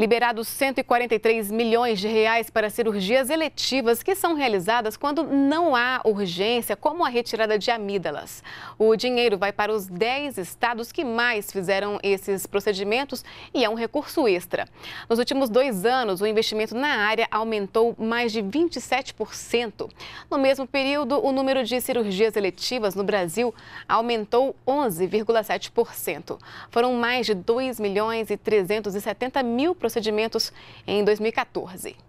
liberados 143 milhões de reais para cirurgias eletivas que são realizadas quando não há urgência, como a retirada de amígdalas. O dinheiro vai para os 10 estados que mais fizeram esses procedimentos e é um recurso extra. Nos últimos dois anos, o investimento na área aumentou mais de 27%. No mesmo período, o número de cirurgias eletivas no Brasil aumentou 11,7%. Foram mais de 2 milhões e 370 mil procedimentos procedimentos em 2014.